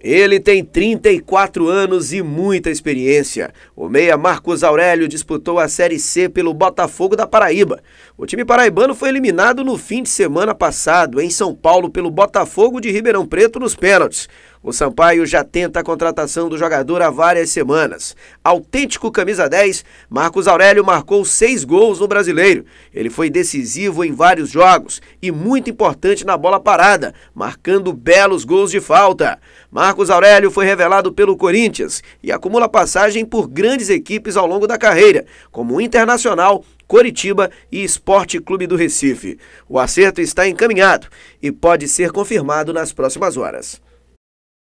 Ele tem 34 anos e muita experiência. O meia Marcos Aurélio disputou a Série C pelo Botafogo da Paraíba. O time paraibano foi eliminado no fim de semana passado em São Paulo pelo Botafogo de Ribeirão Preto nos pênaltis. O Sampaio já tenta a contratação do jogador há várias semanas. Autêntico camisa 10, Marcos Aurélio marcou seis gols no brasileiro. Ele foi decisivo em vários jogos e muito importante na bola parada, marcando belos gols de falta. Marcos Aurélio foi revelado pelo Corinthians e acumula passagem por grandes equipes ao longo da carreira, como o Internacional, Coritiba e Esporte Clube do Recife. O acerto está encaminhado e pode ser confirmado nas próximas horas.